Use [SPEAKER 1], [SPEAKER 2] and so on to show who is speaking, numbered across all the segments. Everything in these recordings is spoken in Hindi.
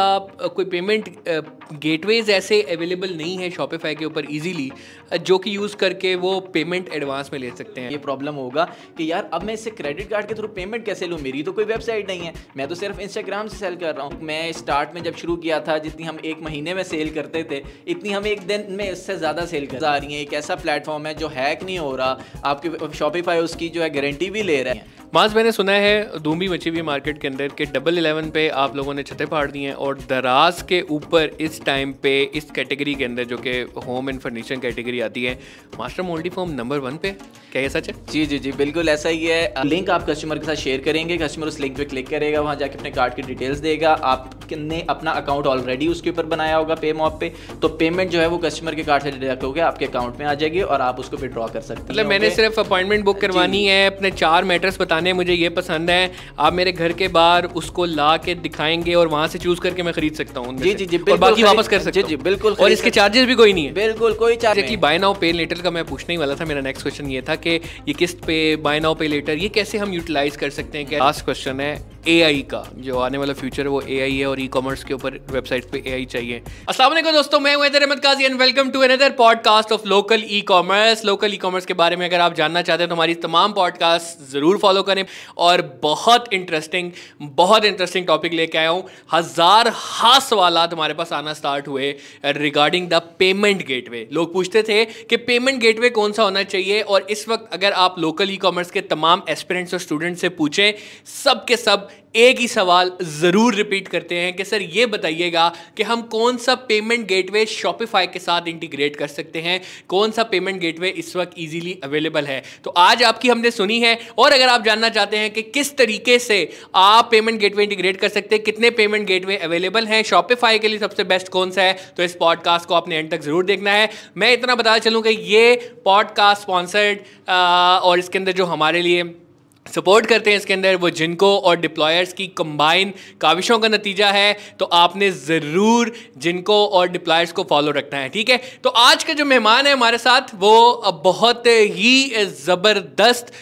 [SPEAKER 1] आप कोई पेमेंट गेटवेज ऐसे अवेलेबल नहीं है शॉपिफाई के ऊपर इजीली
[SPEAKER 2] जो कि यूज़ करके वो पेमेंट एडवांस में ले सकते हैं ये प्रॉब्लम होगा कि यार अब मैं इससे क्रेडिट कार्ड के थ्रू पेमेंट कैसे लूँ मेरी तो कोई वेबसाइट नहीं है मैं तो सिर्फ इंस्टाग्राम से सेल कर रहा हूँ मैं स्टार्ट में जब शुरू किया था जितनी हम एक महीने में सेल करते थे इतनी हम एक दिन में इससे ज़्यादा सेल कर आ रही है एक ऐसा प्लेटफॉर्म है जो हैक नहीं हो रहा आपकी शॉपिफाई उसकी जो है गारंटी भी ले रहे हैं माज
[SPEAKER 1] मैंने सुना है धूमी मची हुई मार्केट के अंदर कि डबल इलेवन पे आप लोगों
[SPEAKER 2] ने छतें फाड़ दी हैं
[SPEAKER 1] और दराज के ऊपर इस टाइम पे इस कैटेगरी के अंदर जो कि होम एंड फर्नीचर कैटेगरी
[SPEAKER 2] आती है master multi form number one पे क्या ये सच है जी जी जी बिल्कुल ऐसा ही है लिंक आप कस्टमर के साथ शेयर करेंगे कस्टमर उस लिंक पे क्लिक करेगा वहाँ जाके अपने कार्ड की डिटेल्स देगा आपने अपना अकाउंट ऑलरेडी उसके ऊपर बनाया होगा पे मॉप पे तो पेमेंट जो है वो कस्टमर के कार्ड से डिडक्ट हो गया आपके अकाउंट में आ जाएगी और आप उसको विड्रॉ कर सकते मतलब हैं मतलब मैंने
[SPEAKER 1] सिर्फ अपॉइंटमेंट बुक करवानी है अपने चार मैटर्स बताने मुझे ये पसंद है आप मेरे घर के बाहर उसको ला के दिखाएंगे और वहाँ से चूज़ कर करके मैं खरीद सकता हूँ जी जी जी और बाकी वापस कर सकते जी बिल्कुल और इसके चार्जेस भी कोई नहीं है बिल्कुल कोई charge actually buy now pay later का मैं पूछने ही वाला था मेरा नेक्स्ट क्वेश्चन ये था कि ये किस्त पे बाय नाउ पे लेटर ये कैसे हम यूटिलाइज कर सकते हैं लास्ट क्वेश्चन है आई का जो आने वाला फ्यूचर है वो आई है और ई कॉमर्स के ऊपर वेबसाइट पे आई चाहिए असला दोस्तों मैं हूं Ahmed Qazi and welcome to another podcast of local E commerce local E commerce के बारे में अगर आप जानना चाहते हैं तो हमारी तमाम पॉडकास्ट ज़रूर फॉलो करें और बहुत इंटरेस्टिंग बहुत इंटरेस्टिंग टॉपिक लेके आया हूँ हज़ार हा सवाल हमारे पास आना स्टार्ट हुए रिगार्डिंग द पेमेंट वे लोग पूछते थे कि पेमेंट वे कौन सा होना चाहिए और इस वक्त अगर आप लोकल ई कॉमर्स के तमाम एस्पिरेंट्स और स्टूडेंट से पूछें सब के सब एक ही सवाल ज़रूर रिपीट करते हैं कि सर ये बताइएगा कि हम कौन सा पेमेंट गेटवे शॉपिफाई के साथ इंटीग्रेट कर सकते हैं कौन सा पेमेंट गेटवे इस वक्त इजीली अवेलेबल है तो आज आपकी हमने सुनी है और अगर आप जानना चाहते हैं कि किस तरीके से आप पेमेंट गेटवे इंटीग्रेट कर सकते हैं कितने पेमेंट गेटवे अवेलेबल हैं शॉपिफाई के लिए सबसे बेस्ट कौन सा है तो इस पॉडकास्ट को आपने एंड तक ज़रूर देखना है मैं इतना बता चलूँ कि ये पॉडकास्ट स्पॉन्सर्ड और इसके अंदर जो हमारे लिए सपोर्ट करते हैं इसके अंदर वो जिनको और डिप्लॉयर्स की कंबाइन काविशों का नतीजा है तो आपने ज़रूर जिनको और डिप्लॉयर्स को फॉलो रखना है ठीक है तो आज का जो मेहमान है हमारे साथ वो बहुत ही ज़बरदस्त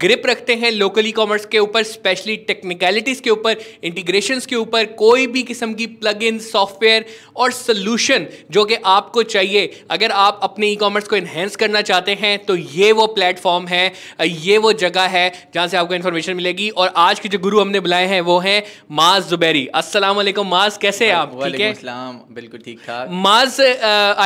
[SPEAKER 1] ग्रिप रखते हैं लोकल ई कॉमर्स के ऊपर स्पेशली टेक्निकलिटीज़ के ऊपर इंटीग्रेशन के ऊपर कोई भी किस्म की प्लग इन सॉफ्टवेयर और सोल्यूशन जो कि आपको चाहिए अगर आप अपने ई कॉमर्स को इन्हेंस करना चाहते हैं तो ये वो प्लेटफॉर्म है ये वो जगह है जहाँ से आपको इन्फॉर्मेशन मिलेगी और आज के जो गुरु हमने बुलाए हैं वो हैं माज जुबैरी अस्सलाम वालेकुम माज कैसे हैं आप ठीक है
[SPEAKER 2] बिल्कुल ठीक ठाक
[SPEAKER 1] माज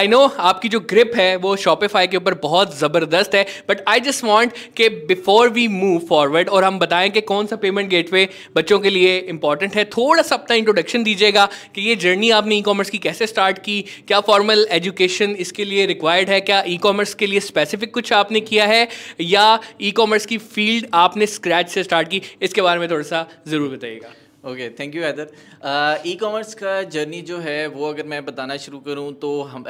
[SPEAKER 1] आई नो आपकी जो ग्रिप है वो शॉपिफाई के ऊपर बहुत ज़बरदस्त है बट आई जस्ट वॉन्ट के बिफोर वी मूव फॉरवर्ड और हम बताएं कि कौन सा पेमेंट गेट बच्चों के लिए इंपॉर्टेंट है थोड़ा सा अपना इंट्रोडक्शन दीजिएगा कि ये जर्नी आपने ई कॉमर्स की कैसे स्टार्ट की क्या फॉर्मल एजुकेशन इसके लिए रिक्वायर्ड है क्या ई कॉमर्स के लिए स्पेसिफिक कुछ आपने किया है या ई कॉमर्स की फील्ड आपने आपने स्क्रैच
[SPEAKER 2] से स्टार्ट की इसके बारे में थोड़ा सा ज़रूर बताइएगा okay thank you Haider e commerce का जर्नी जो है वो अगर मैं बताना शुरू करूं तो हम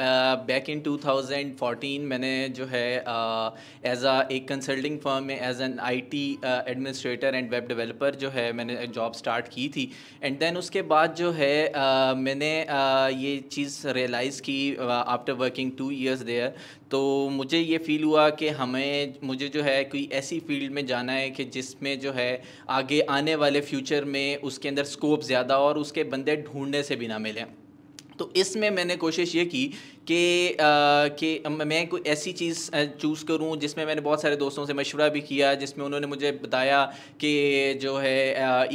[SPEAKER 2] बैक इन 2014 मैंने जो है एज uh, अ एक कंसल्टिंग फर्म में as an IT administrator and web developer जो है मैंने जॉब स्टार्ट की थी एंड देन उसके बाद जो है uh, मैंने uh, ये चीज़ रियलाइज़ की after working two years there तो मुझे ये फील हुआ कि हमें मुझे जो है कोई ऐसी फील्ड में जाना है कि जिसमें जो है आगे आने वाले फ्यूचर में उस उसके अंदर स्कोप ज़्यादा और उसके बंदे ढूंढने से भी ना मिले तो इसमें मैंने कोशिश ये की कि कि मैं कोई ऐसी चीज़ चूज़ करूं जिसमें मैंने बहुत सारे दोस्तों से मशवरा भी किया जिसमें उन्होंने मुझे बताया कि जो है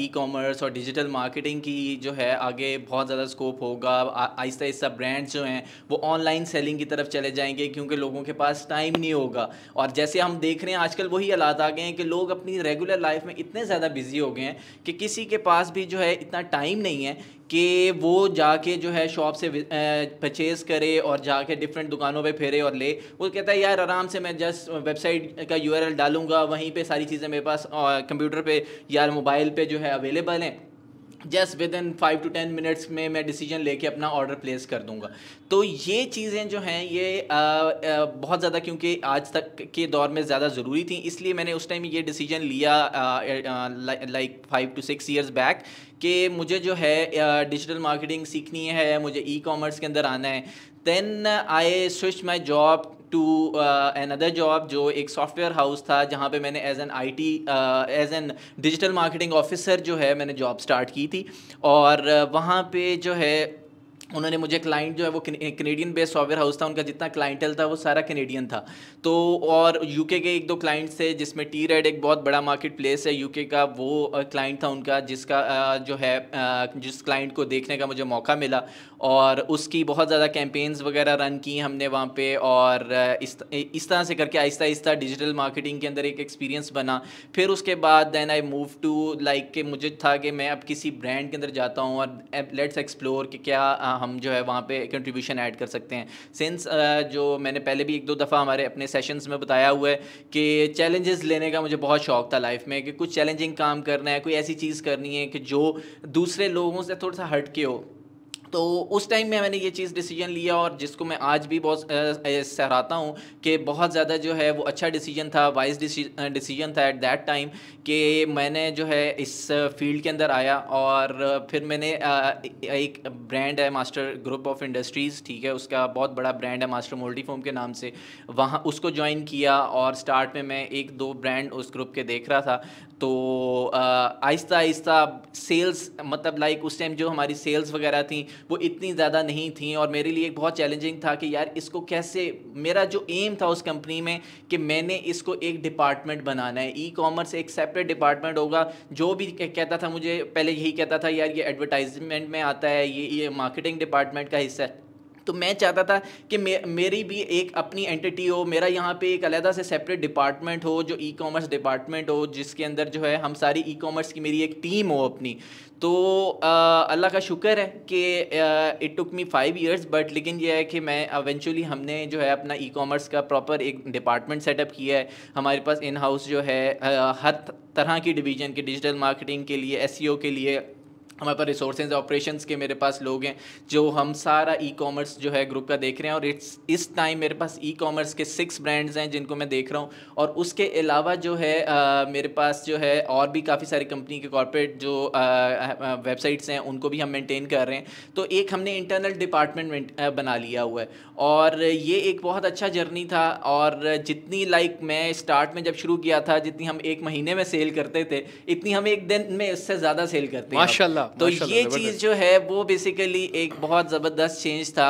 [SPEAKER 2] ई कॉमर्स और डिजिटल मार्केटिंग की जो है आगे बहुत ज़्यादा स्कोप होगा आहिस्ता आहिस्ता ब्रांड्स जो हैं वो ऑनलाइन सेलिंग की तरफ चले जाएंगे क्योंकि लोगों के पास टाइम नहीं होगा और जैसे हम देख रहे हैं आजकल वही हालात आ गए हैं कि लोग अपनी रेगुलर लाइफ में इतने ज़्यादा बिज़ी हो गए हैं कि किसी के पास भी जो है इतना टाइम नहीं है कि वो जाके जो है शॉप से परचेज़ करे और जाके डिफरेंट दुकानों पे फेरे और ले वो कहता है यार आराम से मैं जस्ट वेबसाइट का यूआरएल डालूंगा वहीं पे सारी चीज़ें मेरे पास कंप्यूटर पे या मोबाइल पे जो है अवेलेबल हैं just within five to ten minutes में मैं डिसीजन लेके अपना ऑर्डर प्लेस कर दूंगा तो ये चीज़ें जो हैं ये आ, आ, बहुत ज़्यादा क्योंकि आज तक के दौर में ज़्यादा ज़रूरी थी इसलिए मैंने उस टाइम ये डिसीजन लिया like five to six years back कि मुझे जो है डिजिटल मार्केटिंग सीखनी है मुझे ई कॉमर्स के अंदर आना है then I switch my job to another job जो एक सॉफ्टवेयर हाउस था जहाँ पे मैंने as an I T as an digital marketing officer जो है मैंने जॉब स्टार्ट की थी और वहाँ पे जो है उन्होंने मुझे क्लाइंट जो है वो कनेडियन बेस्ड सॉफ्टवेयर हाउस था उनका जितना क्लाइंटल था वो सारा कनेडियन था तो और यूके के एक दो क्लाइंट्स थे जिसमें टी रेड एक बहुत बड़ा मार्केट प्लेस है यूके का वो क्लाइंट था उनका जिसका जो है जिस क्लाइंट को देखने का मुझे मौका मिला और उसकी बहुत ज़्यादा कैंपेन्स वगैरह रन की हमने वहाँ पर और इस इस तरह से करके आहिस्ता आहिस्ता डिजिटल मार्केटिंग के अंदर एक एक्सपीरियंस बना फिर उसके बाद then I move to like के मुझे था कि मैं अब किसी ब्रांड के अंदर जाता हूँ और लेट्स एक्सप्लोर कि क्या हम जो है वहाँ पे कंट्रीब्यूशन ऐड कर सकते हैं सिंस जो मैंने पहले भी एक दो दफ़ा हमारे अपने सेशंस में बताया हुआ है कि चैलेंजेस लेने का मुझे बहुत शौक था लाइफ में कि कुछ चैलेंजिंग काम करना है कोई ऐसी चीज़ करनी है कि जो दूसरे लोगों से थोड़ा सा हट के हो तो उस टाइम में मैंने ये चीज़ डिसीजन लिया और जिसको मैं आज भी बहुत सहराता हूँ कि बहुत ज़्यादा जो है वो अच्छा डिसीजन था वाइज डिसीजन था एट दैट टाइम कि मैंने जो है इस फील्ड के अंदर आया और फिर मैंने एक ब्रांड है मास्टर ग्रुप ऑफ इंडस्ट्रीज़ ठीक है उसका बहुत बड़ा ब्रांड है मास्टर मोल्टीफोम के नाम से वहाँ उसको ज्वाइन किया और स्टार्ट में मैं एक दो ब्रांड उस ग्रुप के देख रहा था तो आहिस्ता आहिस्ता सेल्स मतलब लाइक उस टाइम जो हमारी सेल्स वगैरह थी वो इतनी ज़्यादा नहीं थी और मेरे लिए एक बहुत चैलेंजिंग था कि यार इसको कैसे मेरा जो एम था उस कंपनी में कि मैंने इसको एक डिपार्टमेंट बनाना है ई कॉमर्स एक सेपरेट डिपार्टमेंट होगा जो भी कहता था मुझे पहले यही कहता था यार ये एडवर्टाइजमेंट में आता है ये ये मार्केटिंग डिपार्टमेंट का हिस्सा है तो मैं चाहता था कि मे मेरी भी एक अपनी एंटिटी हो मेरा यहाँ पे एक अलहदा से सेपरेट डिपार्टमेंट हो जो ई कॉमर्स डिपार्टमेंट हो जिसके अंदर जो है हम सारी ई कॉमर्स की मेरी एक टीम हो अपनी तो अल्लाह का शुक्र है कि it took me five years but लेकिन यह है कि मैं एवेंचुअली हमने जो है अपना ई कॉमर्स का प्रॉपर एक डिपार्टमेंट सेटअप किया है हमारे पास इन हाउस जो है हर तरह की डिवीज़न के डिजिटल मार्केटिंग के लिए एस e के लिए हमारे पास रिसोर्सेज ऑपरेशन के मेरे पास लोग हैं जो हम सारा ई कॉमर्स जो है ग्रुप का देख रहे हैं और इट्स इस टाइम मेरे पास ई कॉमर्स के सिक्स ब्रांड्स हैं जिनको मैं देख रहा हूँ और उसके अलावा जो है आ, मेरे पास जो है और भी काफ़ी सारी कंपनी के कॉरपोरेट जो वेबसाइट्स हैं उनको भी हम मेनटेन कर रहे हैं तो एक हमने इंटरनल डिपार्टमेंट बना लिया हुआ है और ये एक बहुत अच्छा जर्नी था और जितनी लाइक मैं स्टार्ट में जब शुरू किया था जितनी हम एक महीने में सेल करते थे इतनी हम एक दिन में इससे ज़्यादा सेल करते हैं माशाला तो ये चीज़ जो है वो बेसिकली एक बहुत ज़बरदस्त चेंज था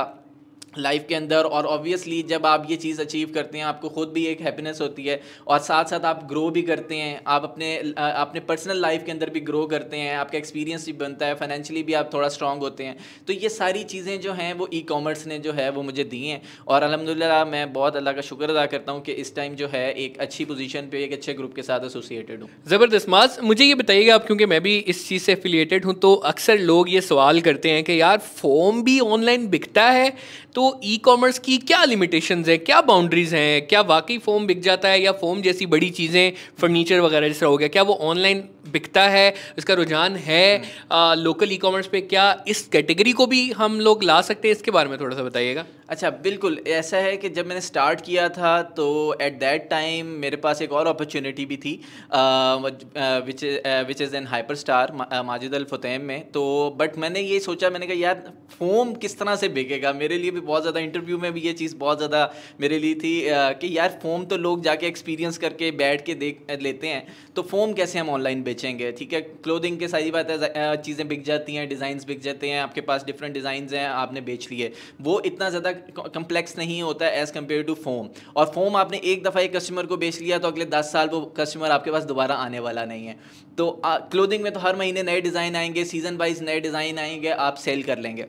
[SPEAKER 2] लाइफ के अंदर और ऑब्वियसली जब आप ये चीज़ अचीव करते हैं आपको ख़ुद भी एक हैप्पीनेस होती है और साथ साथ आप ग्रो भी करते हैं आप अपने अपने पर्सनल लाइफ के अंदर भी ग्रो करते हैं आपका एक्सपीरियंस भी बनता है फाइनेंशियली भी आप थोड़ा स्ट्रांग होते हैं तो ये सारी चीज़ें जो हैं वो ई कॉमर्स ने जो है वो मुझे दी हैं और अलहमदिल्ला मैं बहुत अल्लाह का शुक्र अदा करता हूँ कि इस टाइम जो है एक अच्छी पोजीशन पर एक अच्छे ग्रुप के साथ एसोसिएटेड हूँ
[SPEAKER 1] ज़बरदस्त माज मुझे ये बताइएगा आप क्योंकि मैं भी इस चीज़ से एफिलिएटेड हूँ तो अक्सर लोग ये सवाल करते हैं कि यार फॉर्म भी ऑनलाइन बिकता है तो ई कॉमर्स की क्या लिमिटेशन है क्या बाउंड्रीज हैं क्या वाकई फोम बिक जाता है या फोम जैसी बड़ी चीज़ें फर्नीचर वगैरह जैसा हो गया क्या वो ऑनलाइन बिकता है इसका रुझान है हम्म। आ, लोकल ई कॉमर्स पे क्या इस कैटेगरी को
[SPEAKER 2] भी हम लोग ला सकते हैं इसके बारे में थोड़ा सा बताइएगा अच्छा बिल्कुल ऐसा है कि जब मैंने स्टार्ट किया था तो एट दैट टाइम मेरे पास एक और अपॉर्चुनिटी भी थी which is an Hyperstar Majid Al Futtaim में तो बट मैंने ये सोचा मैंने कहा यार फोम किस तरह से बिकेगा मेरे लिए भी बहुत ज़्यादा इंटरव्यू में भी ये चीज़ बहुत ज़्यादा मेरे लिए थी आ, कि यार फोम तो लोग जाके एक्सपीरियंस करके बैठ के देख लेते हैं तो फोम कैसे हम ऑनलाइन बेच बेचेंगे ठीक है क्लोथिंग के सारी बात है चीज़ें बिक जाती हैं डिज़ाइंस बिक जाते हैं आपके पास डिफरेंट डिज़ाइंस हैं आपने बेच लिए वो इतना ज़्यादा कम्प्लेक्स नहीं होता है एज़ कम्पेयर टू फोम और फोम आपने एक दफ़ा एक कस्टमर को बेच लिया तो अगले दस साल वो कस्टमर आपके पास दोबारा आने वाला नहीं है तो क्लोथिंग में तो हर महीने नए डिज़ाइन आएंगे सीज़न वाइज नए डिज़ाइन आएंगे आप सेल कर लेंगे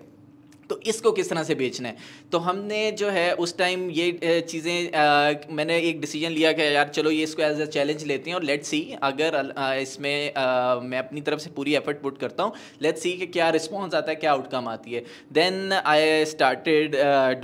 [SPEAKER 2] तो इसको किस तरह से बेचना है तो हमने जो है उस टाइम ये चीज़ें मैंने एक डिसीजन लिया कि यार चलो ये इसको एज अ चैलेंज लेते हैं और लेट्स सी अगर इसमें मैं अपनी तरफ से पूरी एफर्ट पुट करता हूँ लेट्स सी कि क्या रिस्पॉन्स आता है क्या आउटकम आती है then I started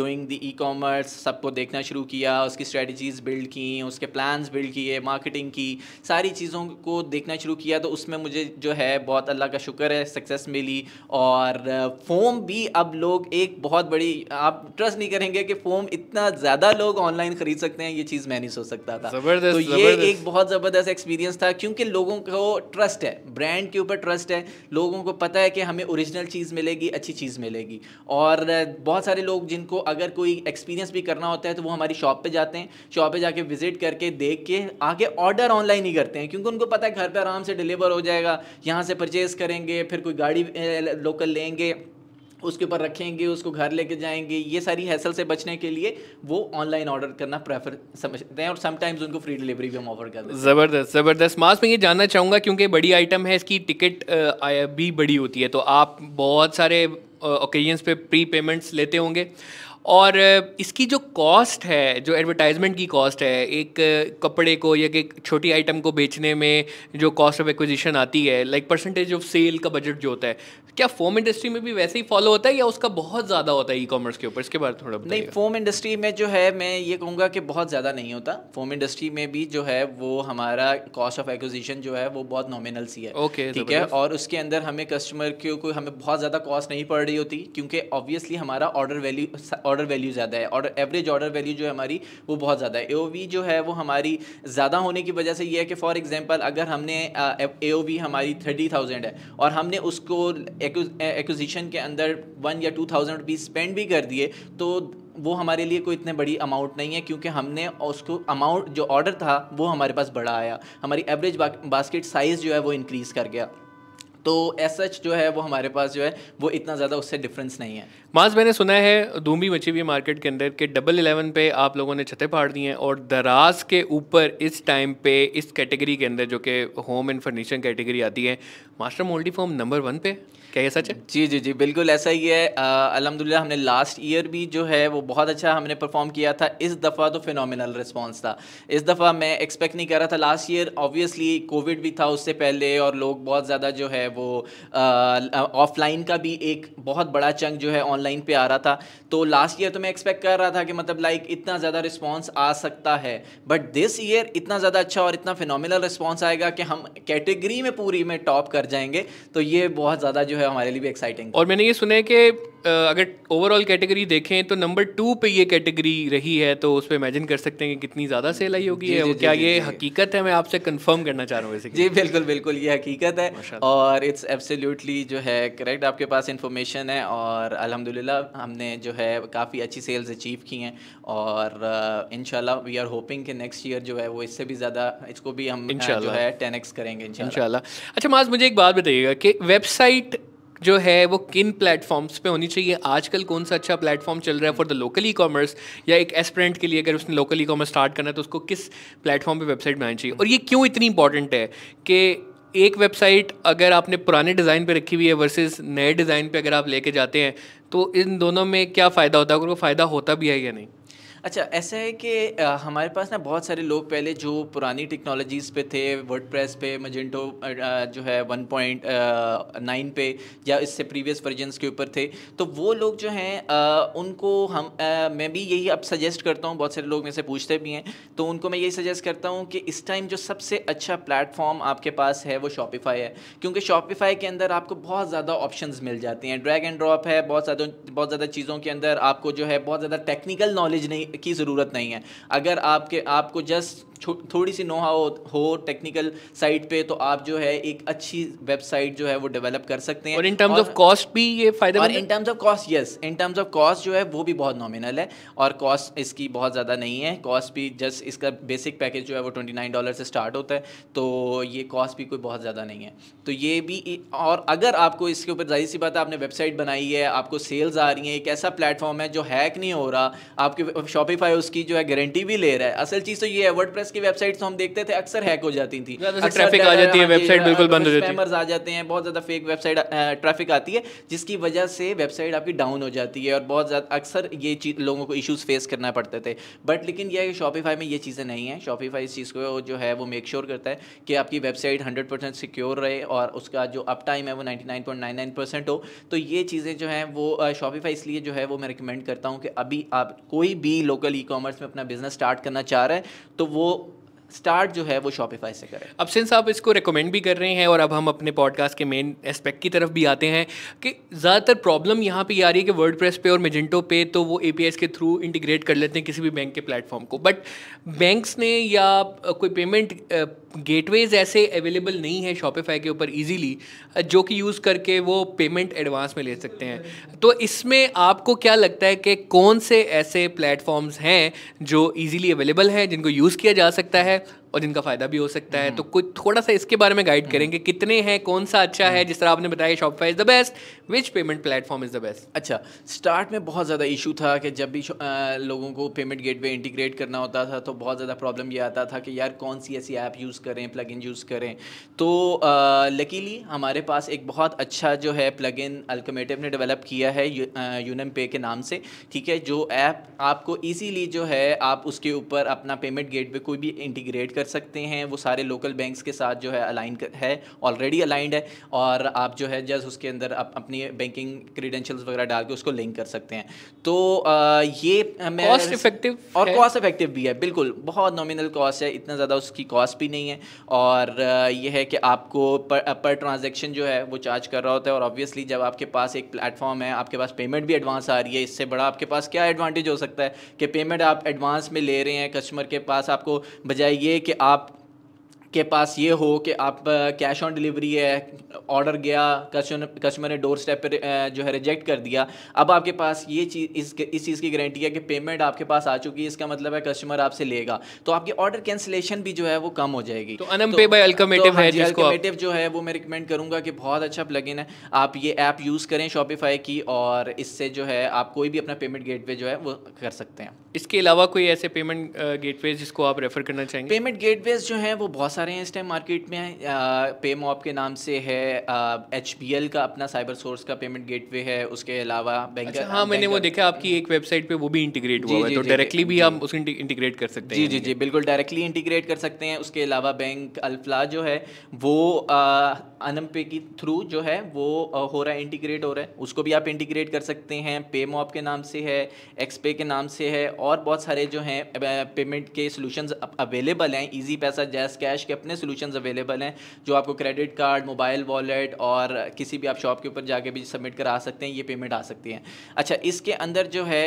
[SPEAKER 2] doing the e commerce सबको देखना शुरू किया उसकी स्ट्रेटजीज बिल्ड की उसके प्लान्स बिल्ड किए मार्केटिंग की सारी चीज़ों को देखना शुरू किया तो उसमें मुझे जो है बहुत अल्लाह का शुक्र है सक्सेस मिली और फोम भी अब लोग लोग एक बहुत बड़ी आप ट्रस्ट नहीं करेंगे कि फोम इतना ज़्यादा लोग ऑनलाइन खरीद सकते हैं ये चीज़ मैं नहीं सोच सकता था तो ये एक बहुत ज़बरदस्त एक्सपीरियंस था क्योंकि लोगों को ट्रस्ट है ब्रांड के ऊपर ट्रस्ट है लोगों को पता है कि हमें ओरिजिनल चीज़ मिलेगी अच्छी चीज़ मिलेगी और बहुत सारे लोग जिनको अगर कोई एक्सपीरियंस भी करना होता है तो वो हमारी शॉप पर जाते हैं शॉप पर जाके विजिट करके देख के आगे ऑर्डर ऑनलाइन ही करते हैं क्योंकि उनको पता है घर पर आराम से डिलीवर हो जाएगा यहाँ से परचेज़ करेंगे फिर कोई गाड़ी लोकल लेंगे उसके ऊपर रखेंगे उसको घर लेके जाएंगे ये सारी हैसल से बचने के लिए वो ऑनलाइन ऑर्डर करना प्रेफर समझते हैं और समटाइम्स उनको फ्री डिलीवरी भी हम ऑफर करते हैं
[SPEAKER 1] ज़बरदस्त ज़बरदस्त मास में ये जानना चाहूँगा क्योंकि बड़ी आइटम है इसकी टिकट भी बड़ी होती है तो आप बहुत सारे ओकेजन्स पे प्री पेमेंट्स लेते होंगे और इसकी जो कॉस्ट है जो एडवर्टाइजमेंट की कॉस्ट है एक कपड़े को या एक छोटी आइटम को बेचने में जो कॉस्ट ऑफ एक्विजिशन आती है लाइक परसेंटेज ऑफ सेल का बजट जो होता है क्या फोम इंडस्ट्री में भी वैसे ही फॉलो होता है
[SPEAKER 2] या उसका बहुत ज़्यादा होता है ई कॉमर्स के ऊपर इसके बारे में थोड़ा नहीं फोम इंडस्ट्री में जो है मैं ये कहूँगा कि बहुत ज़्यादा नहीं होता फोम इंडस्ट्री में भी जो है वो हमारा कॉस्ट ऑफ एक्विजिशन जो है वो बहुत नॉमिनल सी है ओके ठीक है और उसके अंदर हमें कस्टमर को हमें बहुत ज़्यादा कॉस्ट नहीं पड़ रही होती क्योंकि ऑब्वियसली हमारा ऑर्डर वैल्यू ऑर्डर वैल्यू ज़्यादा है और एवरेज ऑर्डर वैल्यू जो है हमारी वो बहुत ज़्यादा है ए जो है वो हमारी ज़्यादा होने की वजह से ये है कि फॉर एग्ज़ाम्पल अगर हमने ए हमारी थर्टी थाउजेंड है और हमने उसको एक्विजिशन के अंदर वन या टू थाउजेंड रुपीज़ स्पेंड भी कर दिए तो वो हमारे लिए कोई इतने बड़ी अमाउंट नहीं है क्योंकि हमने उसको अमाउंट जो ऑर्डर था वो हमारे पास बड़ा आया हमारी एवरेज बास्केट साइज़ जो है वो इंक्रीज़ कर गया तो एस एच जो है वो हमारे पास जो है वो इतना ज़्यादा उससे डिफरेंस नहीं है
[SPEAKER 1] माज मैंने सुना है धूमी मची हुई मार्केट के अंदर कि डबल इलेवन पे आप लोगों ने छतें फाड़ दी हैं और दराज के ऊपर इस टाइम पे इस कैटेगरी के अंदर जो कि होम एंड फर्नीचर
[SPEAKER 2] कैटेगरी आती है master multi form number one पे क्या ये सच है जी जी जी बिल्कुल ऐसा ही है अलहमदिल्ला हमने लास्ट ईयर भी जो है वो बहुत अच्छा हमने परफॉर्म किया था इस दफ़ा तो फिनोमिनल रिस्पॉन्स था इस दफ़ा मैं एक्सपेक्ट नहीं कर रहा था लास्ट ईयर ऑब्वियसली कोविड भी था उससे पहले और लोग बहुत ज़्यादा जो है वो ऑफलाइन का भी एक बहुत बड़ा चंक जो है ऑनलाइन पर आ रहा था तो लास्ट ईयर तो मैं एक्सपेक्ट कर रहा था कि मतलब लाइक इतना ज़्यादा रिस्पॉन्स आ सकता है बट दिस ईयर इतना ज़्यादा अच्छा और इतना फिनोमिनल रिस्पॉन्स आएगा कि हम कैटेगरी में पूरी में टॉप कर जाएंगे तो ये बहुत ज़्यादा जो है है हमारे लिए भी एक्साइटिंग
[SPEAKER 1] और मैंने ये सुना है कि अगर ओवरऑल कैटेगरी देखें तो नंबर टू पे ये कैटेगरी रही है तो उस पर इमेजिन कर सकते
[SPEAKER 2] हैं कि कितनी ज़्यादा सेल आई होगी और क्या ये हकीकत है मैं आपसे कंफर्म करना चाह रहा हूँ जी बिल्कुल बिल्कुल ये हकीकत है और इट्स एब्सोल्युटली जो है करेक्ट आपके पास इन्फॉर्मेशन है और अलहमदिल्ला हमने जो है काफ़ी अच्छी सेल्स अचीव की हैं और इन वी आर होपिंग कि नेक्स्ट ईयर जो है वो इससे भी ज़्यादा इसको भी हम जो है टेन करेंगे इन
[SPEAKER 1] अच्छा माज मुझे एक बात बताइएगा कि वेबसाइट जो है वो किन प्लेटफॉर्म्स पे होनी चाहिए आजकल कौन सा अच्छा प्लेटफॉर्म चल रहा है for the local E commerce या एक एस्परेंट के लिए अगर उसने लोकल ई कॉमर्स स्टार्ट करना है तो उसको किस प्लेटफॉर्म पे वेबसाइट बनानी चाहिए और ये क्यों इतनी इंपॉर्टेंट है कि एक वेबसाइट अगर आपने पुराने डिज़ाइन पे रखी हुई है वर्सेस नए डिज़ाइन पे अगर आप लेके जाते हैं तो इन दोनों में क्या फ़ायदा होता है अगर वो फ़ायदा होता भी है या नहीं
[SPEAKER 2] अच्छा ऐसा है कि हमारे पास ना बहुत सारे लोग पहले जो पुरानी टेक्नोलॉजीज़ पे थे वर्ड प्रेस पे मजेंटो जो है वन पॉइंट नाइन पे या इससे प्रीवियस वर्जन्स के ऊपर थे तो वो लोग जो हैं उनको हम आ, मैं भी यही अब सजेस्ट करता हूँ बहुत सारे लोग मेरे से पूछते भी हैं तो उनको मैं यही सजेस्ट करता हूँ कि इस टाइम जो सबसे अच्छा प्लेटफॉर्म आपके पास है वो शॉपिफाई है क्योंकि शॉपिफाई के अंदर आपको बहुत ज़्यादा ऑप्शन मिल जाती हैं ड्रैग एंड ड्रॉप है बहुत ज़्यादा बहुत ज़्यादा चीज़ों के अंदर आपको जो है बहुत ज़्यादा टेक्निकल नॉलेज नहीं की ज़रूरत नहीं है अगर आपके आपको जस्ट थोड़ी सी नोहा हो टेक्निकल साइड पे तो आप जो है एक अच्छी वेबसाइट जो है वो डेवलप कर सकते हैं और इन टर्म्स ऑफ कॉस्ट भी ये फायदा और in terms of cost yes in terms of cost जो है वो भी बहुत नॉमिनल है और कॉस्ट इसकी बहुत ज़्यादा नहीं है कॉस्ट भी जस्ट इसका बेसिक पैकेज जो है वो ट्वेंटी नाइन डॉलर से स्टार्ट होता है तो ये कॉस्ट भी कोई बहुत ज़्यादा नहीं है तो ये भी और अगर आपको इसके ऊपर जाहिर सी बात है आपने वेबसाइट बनाई है आपको सेल्स आ रही हैं एक ऐसा प्लेटफॉर्म है जो हैक नहीं हो रहा आपकी शॉपिफाई उसकी जो है गारंटी भी ले रहा है असल चीज़ तो ये है वर्ड यूएस की वेबसाइट तो हम देखते थे अक्सर हैक हो जाती थी ट्रैफिक आ जाती है वेबसाइट बिल्कुल बंद हो जाती है आ जाते हैं बहुत ज़्यादा फेक वेबसाइट ट्रैफिक आती है जिसकी वजह से वेबसाइट आपकी डाउन हो जाती है और बहुत ज़्यादा अक्सर ये चीज़ लोगों को इशूज़ फेस करना पड़ते थे बट लेकिन यह शॉपीफाई में ये चीज़ें नहीं है शॉपीफाई इस चीज़ को जो है वो मेक श्योर करता है कि आपकी वेबसाइट हंड्रेड परसेंट सिक्योर रहे और उसका जो अप टाइम है वो ninety nine point nine nine percent हो तो ये चीज़ें जो हैं वो शॉपीफाई इसलिए जो है वो मैं रिकमेंड करता हूँ कि अभी आप कोई भी लोकल ई कॉमर्स में अपना बिज़नेस स्टार्ट करना चाह रहे हैं तो वो स्टार्ट जो है वो शॉपिफाई से करें अब
[SPEAKER 1] सिंस आप इसको रिकमेंड भी कर रहे हैं और अब हम अपने पॉडकास्ट के मेन एस्पेक्ट की तरफ भी आते हैं कि ज़्यादातर प्रॉब्लम यहाँ पे आ रही है कि वर्ड पे और मेजेंटो पे तो वो ए के थ्रू इंटीग्रेट कर लेते हैं किसी भी बैंक के प्लेटफॉर्म को बट बैंक्स ने या कोई पेमेंट गेटवेज ऐसे अवेलेबल नहीं है शॉपिफाई के ऊपर ईजीली जो कि यूज़ करके वो पेमेंट एडवांस में ले सकते हैं तो इसमें आपको क्या लगता है कि कौन से ऐसे प्लेटफॉर्म्स हैं जो ईजीली अवेलेबल हैं जिनको यूज़ किया जा सकता है और जिनका फ़ायदा भी हो सकता है तो हम्म। कुछ थोड़ा सा इसके बारे में गाइड हम्म। करेंगे कितने हैं कौन सा अच्छा है हम्म। जिस तरह आपने बताया Shopify is the best which payment platform is the best अच्छा
[SPEAKER 2] स्टार्ट में बहुत ज़्यादा इशू था कि जब भी लोगों को पेमेंट गेट इंटीग्रेट करना होता था तो बहुत ज़्यादा प्रॉब्लम ये आता था कि यार कौन सी ऐसी ऐप यूज़ करें प्लग यूज़ करें तो लकीली हमारे पास एक बहुत अच्छा जो है प्लग इन अल्कमेटिव ने डेवलप किया है यूनम पे के नाम से ठीक है जो ऐप आपको ईजीली जो है आप उसके ऊपर अपना पेमेंट गेटवे कोई भी इंटीग्रेट कर कर सकते हैं वो सारे लोकल बैंक्स के साथ जो है अलाइन है ऑलरेडी अलाइंड है और आप जो है जस्ट उसके अंदर आप अपनी बैंकिंग क्रीडेंशियल्स वगैरह डाल के उसको लिंक कर सकते हैं तो आ, ये कॉस्ट इफेक्टिव और कॉस्ट इफेक्टिव भी है बिल्कुल बहुत नॉमिनल कॉस्ट है इतना ज़्यादा उसकी कॉस्ट भी नहीं है और ये है कि आपको पर, पर ट्रांजेक्शन जो है वो चार्ज कर रहा होता है और ऑब्वियसली जब आपके पास एक प्लेटफॉर्म है आपके पास पेमेंट भी एडवांस आ रही है इससे बड़ा आपके पास क्या एडवांटेज हो सकता है कि पेमेंट आप एडवांस में ले रहे हैं कस्टमर के पास आपको बजाय ये कि आप के पास ये हो कि आप कैश ऑन डिलीवरी है ऑर्डर गया कस्टमर कस्टमर ने डोर स्टेप पर जो है रिजेक्ट कर दिया अब आपके पास ये चीज़ इस इस चीज़ की गारंटी है कि पेमेंट आपके पास आ चुकी है इसका मतलब है कस्टमर आपसे लेगा तो आपके ऑर्डर कैंसिलेशन भी जो है वो कम हो जाएगी तो अनपे तो, अल्टरनेटिव हाँ है जिसको जो है वो मैं रिकमेंड करूँगा कि बहुत अच्छा प्लगइन है आप ये ऐप यूज़ करें शॉपिफाई की और इससे जो है आप कोई भी अपना पेमेंट गेट जो है वो कर सकते हैं इसके अलावा कोई ऐसे पेमेंट गेटवेज जिसको आप रेफ़र करना चाहेंगे पेमेंट गेटवेज जो हैं वो बहुत सारे हैं इस टाइम मार्केट में हैं पे मॉप के नाम से है एच बी एल का अपना साइबर सोर्स का पेमेंट गेटवे है उसके अलावा बैंक अच्छा, हाँ मैंने वो देखा आपकी एक वेबसाइट पे वो भी इंटीग्रेट हुआ है तो डायरेक्टली भी आप उसको इंटीग्रेट कर सकते हैं जी जी जी बिल्कुल डायरेक्टली इंटीग्रेट कर सकते हैं उसके अलावा बैंक अल्फला जो है वो अनम पे की थ्रू जो है वो हो रहा है इंटीग्रेट हो रहा है उसको भी आप इंटीग्रेट कर सकते हैं पे मॉप के नाम से है एक्सपे के नाम से है और बहुत सारे जो हैं पेमेंट के सोलूशंस अवेलेबल हैं ईजी पैसा जैस कैश के अपने सोलूशन अवेलेबल हैं जो आपको क्रेडिट कार्ड मोबाइल वॉलेट और किसी भी आप शॉप के ऊपर जाके भी सबमिट करा सकते हैं ये पेमेंट आ सकती है अच्छा इसके अंदर जो है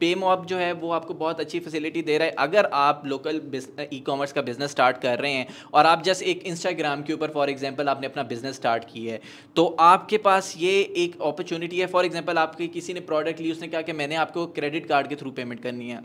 [SPEAKER 2] पे मॉप जो है वो आपको बहुत अच्छी फैसिलिटी दे रहा है अगर आप लोकल ई कॉमर्स का बिज़नेस स्टार्ट कर रहे हैं और आप जस्ट एक इंस्टाग्राम के ऊपर फॉर एग्ज़ाम्पल आपने अपना बिज़नेस स्टार्ट किया है तो आपके पास ये एक अपॉर्चुनिटी है फॉर एग्ज़ाम्पल आपके किसी ने प्रोडक्ट ली उसने कहा कि मैंने आपको क्रेडिट कार्ड के थ्रू पेमेंट करनी है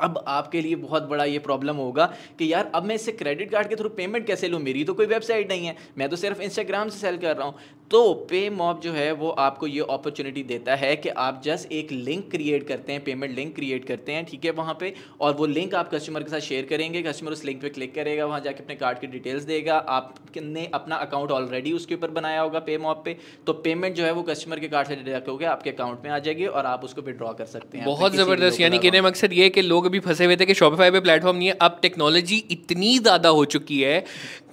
[SPEAKER 2] अब आपके लिए बहुत बड़ा ये प्रॉब्लम होगा कि यार अब मैं इससे क्रेडिट कार्ड के थ्रू पेमेंट कैसे लूँ मेरी तो कोई वेबसाइट नहीं है मैं तो सिर्फ इंस्टाग्राम से सेल कर रहा हूँ तो पे मॉप जो है वो आपको ये अपॉर्चुनिटी देता है कि आप जस्ट एक लिंक क्रिएट करते हैं पेमेंट लिंक क्रिएट करते हैं ठीक है वहाँ पर और वो लिंक आप कस्टमर के साथ शेयर करेंगे कस्टमर उस लिंक पर क्लिक करेगा वहाँ जाके अपने कार्ड की डिटेल्स देगा आपने अपना अकाउंट ऑलरेडी उसके ऊपर बनाया होगा पे मॉप पे तो पेमेंट जो है वो कस्टमर के कार्ड से डिडक्ट होकर आपके अकाउंट में आ जाएगी और आप उसको विड्रॉ कर सकते हैं बहुत ज़बरदस्त यानी कि
[SPEAKER 1] मकसद ये कि लोग लोग अभी फंसे हुए थे कि शॉपिफाई पे प्लेटफॉर्म नहीं है अब टेक्नोलॉजी इतनी ज़्यादा हो चुकी है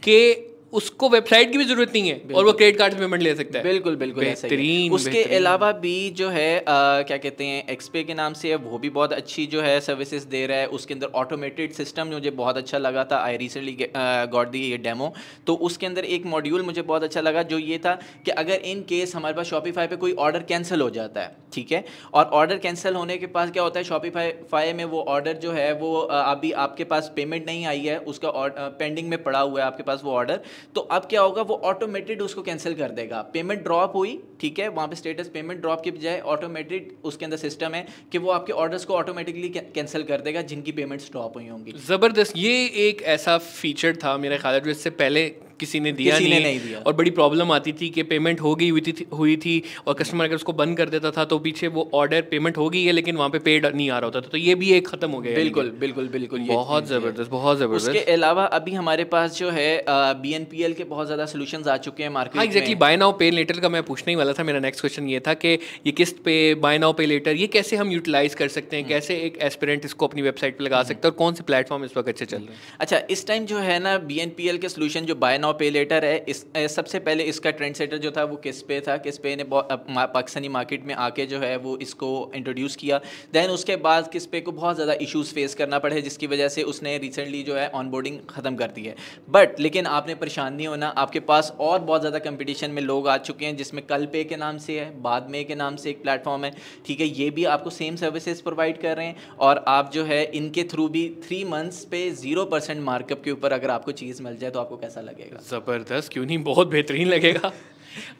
[SPEAKER 1] कि उसको वेबसाइट की भी जरूरत नहीं है और वो क्रेडिट कार्ड से पेमेंट ले सकता है बिल्कुल बिल्कुल बेहतरीन उसके अलावा
[SPEAKER 2] भी जो है आ, क्या कहते हैं एक्सपे के नाम से है वो भी बहुत अच्छी जो है सर्विसेज दे रहा है उसके अंदर ऑटोमेटेड सिस्टम मुझे बहुत अच्छा लगा था आई रिसेंटली गॉट दी ये डेमो तो उसके अंदर एक मॉड्यूल मुझे बहुत अच्छा लगा जो ये था कि अगर इन केस हमारे पास शॉपीफाई पर कोई ऑर्डर कैंसिल हो जाता है ठीक है और ऑर्डर कैंसिल होने के पास क्या होता है शॉपीफाई में वो ऑर्डर जो है वो अभी आपके पास पेमेंट नहीं आई है उसका पेंडिंग में पड़ा हुआ है आपके पास वो ऑर्डर तो अब क्या होगा वो ऑटोमेटेड उसको कैंसिल कर देगा पेमेंट ड्रॉप हुई ठीक है वहाँ पे स्टेटस पेमेंट ड्रॉप की बजाय ऑटोमेटेड उसके अंदर सिस्टम है कि वो आपके ऑर्डर्स को ऑटोमेटिकली कैंसिल कर देगा जिनकी पेमेंट्स ड्रॉप हुई होंगी
[SPEAKER 1] ज़बरदस्त ये एक ऐसा फीचर था मेरे ख्याल जो इससे पहले किसी ने दिया किसी नहीं, ने नहीं दिया और बड़ी प्रॉब्लम आती थी कि पेमेंट हो गई हुई थी हुई थी और कस्टमर अगर उसको बंद कर देता था तो पीछे वो ऑर्डर पेमेंट हो गई है लेकिन वहाँ पे पेड नहीं आ रहा होता था तो ये भी एक ख़त्म हो गया बिल्कुल
[SPEAKER 2] बिल्कुल बिल्कुल
[SPEAKER 1] बहुत ज़बरदस्त बहुत ज़बरदस्त उसके
[SPEAKER 2] अलावा अभी हमारे पास जो है बी एन पी एल के बहुत ज़्यादा सोल्यूशन आ चुके हैं market exactly
[SPEAKER 1] buy now pay later का मैं पूछने ही वाला था मेरा नेक्स्ट क्वेश्चन ये था कि ये किस्त पे बाय नाउ पे लेटर ये कैसे हम यूटिलाइज कर सकते हैं हम्म। कैसे एक एस्पिरेंट इसको अपनी वेबसाइट पर लगा हम्म। सकते हैं और कौन से
[SPEAKER 2] प्लेटफॉर्म इस वक्त अच्छे चल रहे हैं अच्छा इस टाइम जो है ना बी एन पी एल के सोल्यूशन जो buy now now pay later है इस सबसे पहले इसका ट्रेंड सेटर जो था वो किस पे था किस पे ने पाकिस्तानी मार्केट में आके जो है वो इसको इंट्रोड्यूस किया दैन उसके बाद किस पे को बहुत ज़्यादा इशूज़ फेस करना पड़े जिसकी वजह से उसने रिसेंटली जो है ऑन बोर्डिंग ख़त्म कर दी है बट लेकिन आपने परेशान नहीं होना आपके पास और बहुत ज़्यादा कंपटीशन में लोग आ चुके हैं जिसमें कल पे के नाम से है बाद में के नाम से एक प्लेटफॉर्म है ठीक है ये भी आपको सेम सर्विसेज प्रोवाइड कर रहे हैं और आप जो है इनके थ्रू भी थ्री मंथ्स पे ज़ीरो परसेंट मार्कअप के ऊपर अगर आपको चीज़ मिल जाए तो आपको कैसा लगेगा
[SPEAKER 1] ज़बरदस्त क्यों नहीं बहुत बेहतरीन लगेगा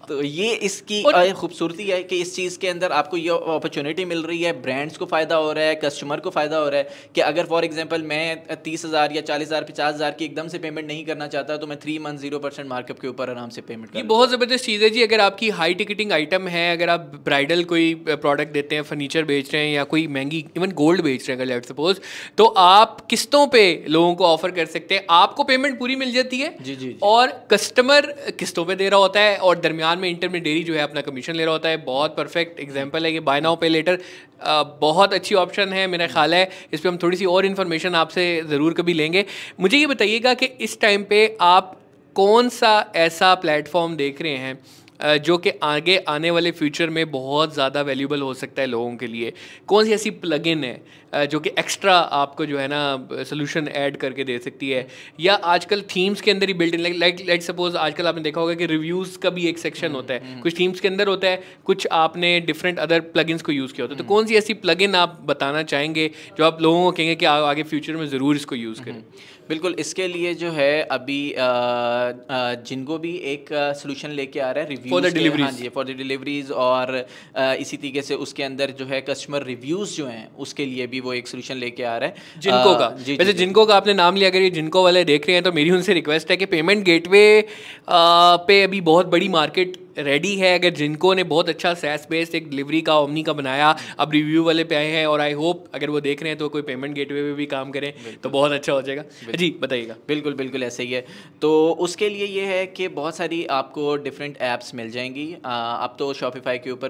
[SPEAKER 2] तो ये इसकी खूबसूरती है कि इस चीज़ के अंदर आपको ये अपॉर्चुनिटी मिल रही है ब्रांड्स को फ़ायदा हो रहा है कस्टमर को फ़ायदा हो रहा है कि अगर फॉर एग्जांपल मैं तीस हज़ार या चालीस हज़ार पचास हज़ार की एकदम से पेमेंट नहीं करना चाहता तो मैं three month zero percent markup के ऊपर आराम से पेमेंट
[SPEAKER 1] ये बहुत ज़बरदस्त चीज़ है जी अगर आपकी हाई टिकटिंग आइटम है अगर आप ब्राइडल कोई प्रोडक्ट देते हैं फर्नीचर बेच रहे हैं या कोई महंगी इवन गोल्ड बेच रहे हैं अगर लेट सपोज तो आप किस्तों पर लोगों को ऑफर कर सकते हैं आपको पेमेंट पूरी मिल जाती है जी जी और कस्टमर किस्तों पर दे रहा होता है और दरमियान में डेरी जो है अपना कमीशन ले रहा होता है बहुत परफेक्ट एग्जाम्पल है कि बाय नाउ पे लेटर बहुत अच्छी ऑप्शन है मेरा ख्याल है इस पर हम थोड़ी सी और इन्फॉर्मेशन आपसे ज़रूर कभी लेंगे मुझे ये बताइएगा कि इस टाइम पर आप कौन सा ऐसा प्लेटफॉर्म देख रहे हैं जो कि आगे आने वाले फ्यूचर में बहुत ज़्यादा वैल्यूबल हो सकता है लोगों के लिए कौन सी ऐसी प्लगइन है जो कि एक्स्ट्रा आपको जो है ना सोल्यूशन ऐड करके दे सकती है या आजकल थीम्स के अंदर ही built in like let suppose आजकल आपने देखा होगा कि रिव्यूज़ का भी एक सेक्शन होता है हम्म, हम्म। कुछ थीम्स के अंदर होता है कुछ आपने डिफरेंट अदर प्लगइन्स को यूज़ किया होता है तो हम्म। कौन सी ऐसी प्लग आप बताना चाहेंगे जो आप लोगों को कहेंगे कि आगे फ्यूचर में ज़रूर इसको यूज़ करें
[SPEAKER 2] बिल्कुल इसके लिए जो है अभी जिनको भी एक सोल्यूशन लेके आ रहा है रिव्यू फॉर द डिलीवरी हाँ जी फॉर द डिलीवरीज और इसी तरीके से उसके अंदर जो है कस्टमर रिव्यूज़ जो हैं उसके लिए भी भी वो एक सोल्यूशन लेके आ रहा है जिनको का जी वैसे जिनको का आपने नाम लिया अगर ये जिनको वाले देख रहे हैं तो मेरी उनसे रिक्वेस्ट है कि पेमेंट गेटवे
[SPEAKER 1] पे अभी बहुत बड़ी मार्केट रेडी है अगर जिनको ने बहुत अच्छा सैस बेस्ड एक डिलीवरी का ओमनी का बनाया अब रिव्यू वाले पे आए हैं और आई होप अगर वो देख रहे हैं तो कोई पेमेंट गेट पे भी काम करें
[SPEAKER 2] तो बहुत अच्छा हो जाएगा जी बताइएगा बिल्कुल बिल्कुल ऐसे ही है तो उसके लिए ये है कि बहुत सारी आपको डिफरेंट ऐप्स मिल जाएंगी आप तो शॉपिफाई के ऊपर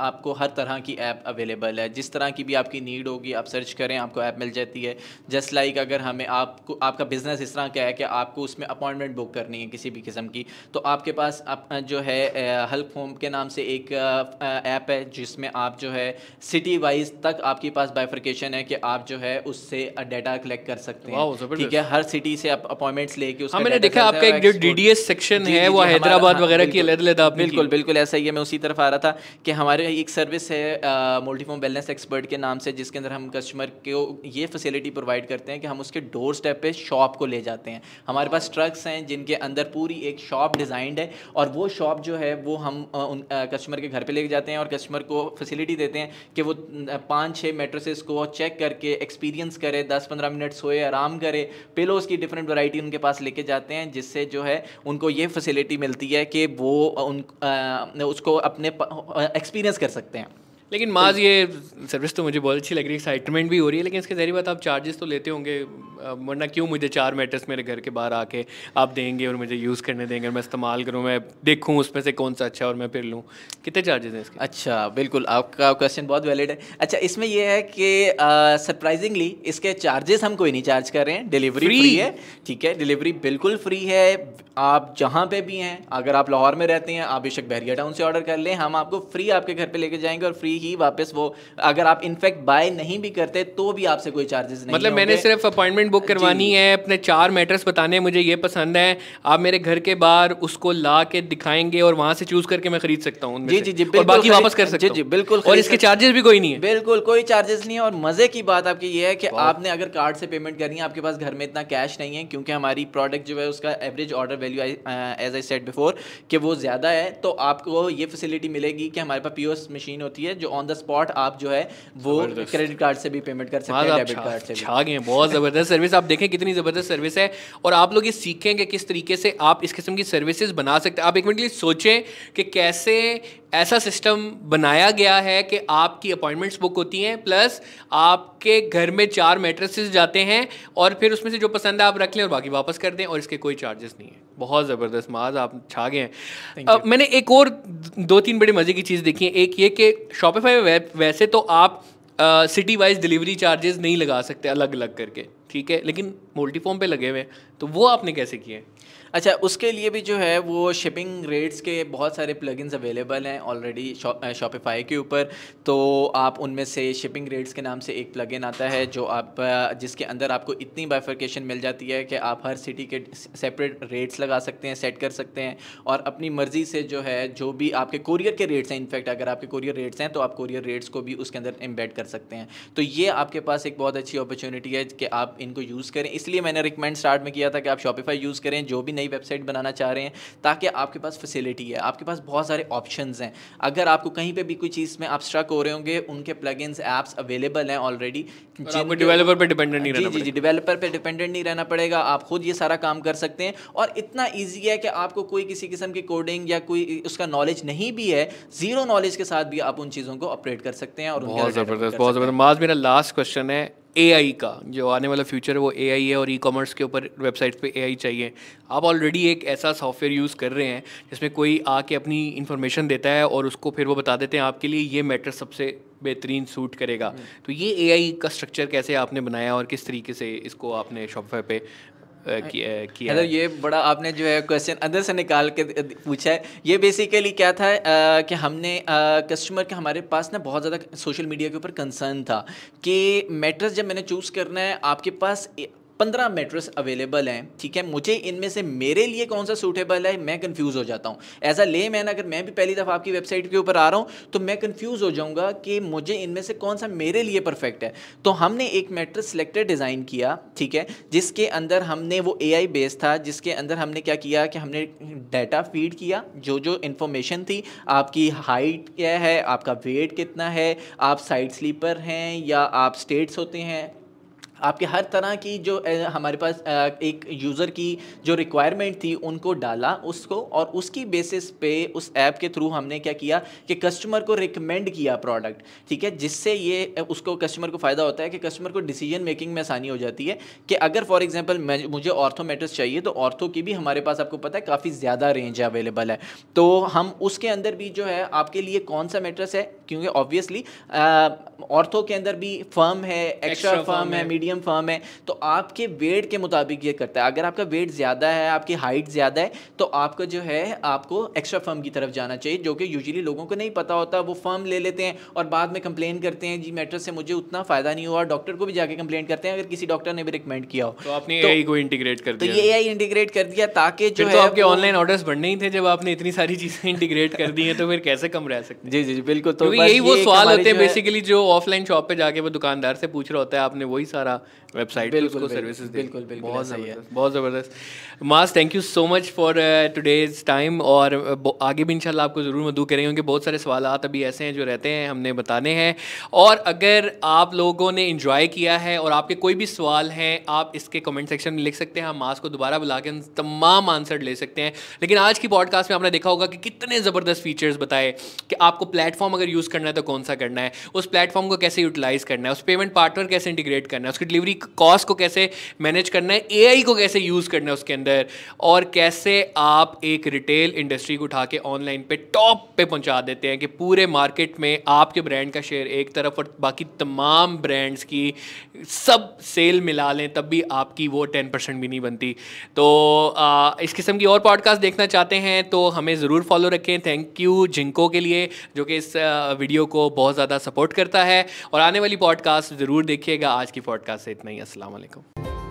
[SPEAKER 2] आपको हर तरह की ऐप अवेलेबल है जिस तरह की भी आपकी नीड होगी आप सर्च करें आपको ऐप मिल जाती है जस्ट लाइक अगर हमें आपको आपका बिज़नेस इस तरह का है कि आपको उसमें अपॉइंटमेंट बुक करनी है किसी भी किस्म की तो आपके पास आप जो है हेल्प होम के नाम से एक ऐप है जिसमें आप जो है सिटी वाइज तक आपके पास बाइफर्केशन है कि आप जो है उससे डाटा कलेक्ट कर सकते हैं ठीक है हर सिटी से आप अपॉइंटमेंट्स लेके उसका हाँ, मैंने देखा आपका एक डीडीएस सेक्शन है वो हैदराबाद हाँ, वगैरह की अलग अलग बिल्कुल बिल्कुल ऐसा ही है मैं उसी तरफ आ रहा था कि हमारे एक सर्विस है मल्टीफॉर्म वेलनेस एक्सपर्ट के नाम से जिसके अंदर हम कस्टमर को ये फैसिलिटी प्रोवाइड करते हैं कि हम उसके डोर स्टेप पे शॉप को ले जाते हैं हमारे पास ट्रक्स हैं जिनके अंदर पूरी एक शॉप डिजाइंड है और वो शॉप जो जो है वो हम उन कस्टमर के घर पे लेके जाते हैं और कस्टमर को फैसिलिटी देते हैं कि वो पाँच छः मेट्रेसेस को चेक करके एक्सपीरियंस करे दस पंद्रह मिनट सोए आराम करे पिलोज़ की डिफरेंट वैरायटी उनके पास लेके जाते हैं जिससे जो है उनको ये फैसिलिटी मिलती है कि वो उन आ, उसको अपने एक्सपीरियंस कर सकते हैं
[SPEAKER 1] लेकिन माज ये सर्विस तो मुझे बहुत अच्छी लग रही है एक्साइटमेंट भी हो रही है लेकिन इसके जहरी बात आप चार्जेस तो लेते होंगे वरना क्यों मुझे चार मेटर्स मेरे घर के बाहर आके आप देंगे और मुझे यूज़ करने देंगे मैं इस्तेमाल
[SPEAKER 2] करूँ मैं देखूँ उसमें से कौन सा अच्छा और मैं फिर लूँ कितने चार्जेस हैं इसके अच्छा बिल्कुल आपका क्वेश्चन बहुत वैलिड है अच्छा इसमें यह है कि सरप्राइजिंगली इसके चार्जेस हम कोई नहीं चार्ज कर रहे हैं डिलीवरी फ्री है ठीक है डिलीवरी बिल्कुल फ्री है आप जहाँ पे भी हैं अगर आप लाहौर में रहते हैं आप बेशक बहरिया टाउन से ऑर्डर कर लें हम आपको फ्री आपके घर पे लेके जाएंगे और फ्री ही वापस वो अगर आप इनफेक्ट बाय नहीं भी करते तो भी आपसे कोई चार्जेस नहीं मतलब मैंने सिर्फ
[SPEAKER 1] अपॉइंटमेंट बुक करवानी है अपने चार मैटर्स बताने मुझे ये पसंद है आप मेरे घर के बाहर उसको ला के दिखाएंगे और वहाँ से चूज करके मैं खरीद सकता हूँ जी जी जी बाकी वापस कर
[SPEAKER 2] सकते जी बिल्कुल और इसके चार्जेस भी कोई नहीं है बिल्कुल कोई चार्जेस नहीं है और मज़े की बात आपकी ये है कि आपने अगर कार्ड से पेमेंट करनी है आपके पास घर में इतना कैश नहीं है क्योंकि हमारी प्रोडक्ट जो है उसका average order value as I said before कि वो ज़्यादा है तो आपको ये फैसिलिटी मिलेगी कि हमारे पास पी मशीन होती है जो ऑन द स्पॉट आप जो है वो क्रेडिट कार्ड से भी पेमेंट कर सकते हैं डेबिट कार्ड से छा गए बहुत
[SPEAKER 1] ज़बरदस्त सर्विस आप देखें कितनी ज़बरदस्त सर्विस है और आप लोग ये सीखें कि किस तरीके से आप इस किस्म की सर्विसेज बना सकते हैं आप एक मिनट के लिए सोचें कि कैसे ऐसा सिस्टम बनाया गया है कि आपकी अपॉइंटमेंट्स बुक होती हैं प्लस आपके घर में चार मेट्रेसेस जाते हैं और फिर उसमें से जो पसंद है आप रख लें और बाकी वापस कर दें और इसके कोई चार्जेस नहीं है बहुत ज़बरदस्त माज आप छा गए हैं मैंने एक और दो तीन बड़े मज़े की चीज़ देखी है एक ये कि शॉपिफाई में वैसे तो आप सिटी वाइज डिलीवरी चार्जेस नहीं लगा सकते अलग अलग करके ठीक
[SPEAKER 2] है लेकिन मोल्टीफॉर्म पे लगे हुए हैं तो वो आपने कैसे किए हैं अच्छा उसके लिए भी जो है वो शिपिंग रेट्स के बहुत सारे प्लगइन्स अवेलेबल हैं ऑलरेडी शॉपिफाई के ऊपर तो आप उनमें से शिपिंग रेट्स के नाम से एक प्लगइन आता है जो आप जिसके अंदर आपको इतनी बाइफर्केशन मिल जाती है कि आप हर सिटी के सेपरेट रेट्स लगा सकते हैं सेट कर सकते हैं और अपनी मर्ज़ी से जो है जो भी आपके कोरियर के रेट्स हैं इनफैक्ट अगर आपके कोरियर रेट्स हैं तो आप कोरियर रेट्स को भी उसके अंदर एम्बेड कर सकते हैं तो ये आपके पास एक बहुत अच्छी अपॉर्चुनिटी है कि आप इनको यूज़ करें इसलिए मैंने रिकमेंड स्टार्ट में किया था कि आप शॉपिफाई यूज़ करें जो भी नहीं नई वेबसाइट बनाना चाह रहे हैं ताकि आपके पास फैसिलिटी है आपके पास बहुत सारे ऑप्शन हैं अगर आपको कहीं पर भी कोई चीज़ में आप स्ट्रक हो रहे होंगे उनके प्लग ऐप्स अवेलेबल हैं ऑलरेडी डिवेलपर पर डिपेंडेंट नहीं रहना जी जी डिवेलपर पर डिपेंडेंट नहीं रहना पड़ेगा आप खुद ये सारा काम कर सकते हैं और इतना ईजी है कि आपको कोई किसी किस्म की कोडिंग या कोई उसका नॉलेज नहीं भी है जीरो नॉलेज के साथ भी आप उन चीज़ों को ऑपरेट कर सकते हैं और बहुत ज़बरदस्त बहुत ज़बरदस्त
[SPEAKER 1] माज मेरा लास्ट क्वेश्चन है आई का जो आने वाला फ्यूचर है वो आई है और ई कॉमर्स के ऊपर वेबसाइट्स पे आई चाहिए आप ऑलरेडी एक ऐसा सॉफ्टवेयर यूज़ कर रहे हैं जिसमें कोई आके अपनी इन्फॉर्मेशन देता है और उसको फिर वो बता देते हैं आपके लिए ये मैटर सबसे बेहतरीन सूट करेगा हम्म। तो ये ए का स्ट्रक्चर कैसे आपने बनाया और किस तरीके से इसको
[SPEAKER 2] आपने शॉपवेयर पे किया मतलब है ये बड़ा आपने जो है क्वेश्चन अंदर से निकाल के पूछा है ये बेसिकली क्या था आ, कि हमने कस्टमर के हमारे पास ना बहुत ज़्यादा सोशल मीडिया के ऊपर कंसर्न था कि मेटर्स जब मैंने चूज़ करना है आपके पास पंद्रह मेट्रेस अवेलेबल हैं ठीक है मुझे इनमें से मेरे लिए कौन सा सूटेबल है मैं कंफ्यूज हो जाता हूँ एज अ ले मैन अगर मैं भी पहली दफ़ा आपकी वेबसाइट के ऊपर आ रहा हूँ तो मैं कंफ्यूज हो जाऊँगा कि मुझे इनमें से कौन सा मेरे लिए परफेक्ट है तो हमने एक मेट्रेस सेलेक्टेड डिज़ाइन किया ठीक है जिसके अंदर हमने वो ए बेस्ड था जिसके अंदर हमने क्या किया कि हमने डाटा फीड किया जो जो इन्फॉर्मेशन थी आपकी हाइट क्या है आपका वेट कितना है आप साइड स्लीपर हैं या आप स्टेट्स होते हैं आपके हर तरह की जो हमारे पास एक यूज़र की जो रिक्वायरमेंट थी उनको डाला उसको और उसकी बेसिस पे उस ऐप के थ्रू हमने क्या किया कि कस्टमर को रिकमेंड किया प्रोडक्ट ठीक है जिससे ये उसको कस्टमर को फ़ायदा होता है कि कस्टमर को डिसीजन मेकिंग में आसानी हो जाती है कि अगर फॉर एग्जाम्पल मुझे ऑर्थोमेटिस चाहिए तो ऑर्थो की भी हमारे पास आपको पता है काफ़ी ज़्यादा रेंज अवेलेबल है तो हम उसके अंदर भी जो है आपके लिए कौन सा मेट्रस है क्योंकि ऑब्वियसली ऑर्थो के अंदर भी फर्म है एक्स्ट्रा फर्म है मीडियम मीडियम फर्म है तो आपके वेट के मुताबिक ये करता है अगर आपका वेट ज़्यादा है आपकी हाइट ज़्यादा है तो आपका जो है आपको एक्स्ट्रा फर्म की तरफ जाना चाहिए जो कि यूजली लोगों को नहीं पता होता वो फर्म ले लेते हैं और बाद में कंप्लेन करते हैं जी मेट्रस से मुझे उतना फ़ायदा नहीं हुआ डॉक्टर को भी जाकर कंप्लेन करते हैं अगर किसी डॉक्टर ने भी रिकमेंड किया हो तो
[SPEAKER 1] आपने ए तो को इंटीग्रेट कर तो दिया तो ये
[SPEAKER 2] आई इंटीग्रेट कर दिया ताकि जो तो है आपके ऑनलाइन
[SPEAKER 1] ऑर्डर्स बढ़ने ही थे जब आपने इतनी सारी चीज़ें इंटीग्रेट कर दी हैं तो फिर कैसे कम रह सकते जी जी
[SPEAKER 2] बिल्कुल तो यही वो सवाल होते हैं बेसिकली
[SPEAKER 1] जो ऑफलाइन शॉप पे जाके वो दुकानदार से पूछ रहा होता है आपने वही सारा वेबसाइट उसको सर्विसेज दे बिल्कुल बहुत सही है बहुत ज़बरदस्त मास thank you so much for today's time और uh, आगे भी इंशाल्लाह आपको ज़रूर मदू करेंगे क्योंकि बहुत सारे सवाल अभी ऐसे हैं जो रहते हैं हमने बताने हैं और अगर आप लोगों ने इंजॉय किया है और आपके कोई भी सवाल हैं आप इसके कमेंट सेक्शन में लिख सकते हैं हम मास को दोबारा बुला के तमाम आंसर ले सकते हैं लेकिन आज की पॉडकास्ट में आपने देखा होगा कि कितने ज़बरदस्त फीचर्स बताए कि आपको प्लेटफॉर्म अगर यूज़ करना है तो कौन सा करना है उस प्लेटफॉर्म को कैसे यूटिलाइज़ करना है उस पेमेंट पार्टनर कैसे इंटीग्रेट करना है उसकी डिलीवरी कॉस्ट को कैसे मैनेज करना है एआई को कैसे यूज़ करना है उसके अंदर और कैसे आप एक रिटेल इंडस्ट्री को उठा के ऑनलाइन पे टॉप पे पहुंचा देते हैं कि पूरे मार्केट में आपके ब्रांड का शेयर एक तरफ और बाकी तमाम ब्रांड्स की सब सेल मिला लें तब भी आपकी वो टेन परसेंट भी नहीं बनती तो आ, इस किस्म की और पॉडकास्ट देखना चाहते हैं तो हमें ज़रूर फॉलो रखें थैंक यू जिंको के लिए जो कि इस वीडियो को बहुत ज़्यादा सपोर्ट करता है और आने वाली पॉडकास्ट ज़रूर देखिएगा आज की पॉडकास्ट से इतना ही असलकम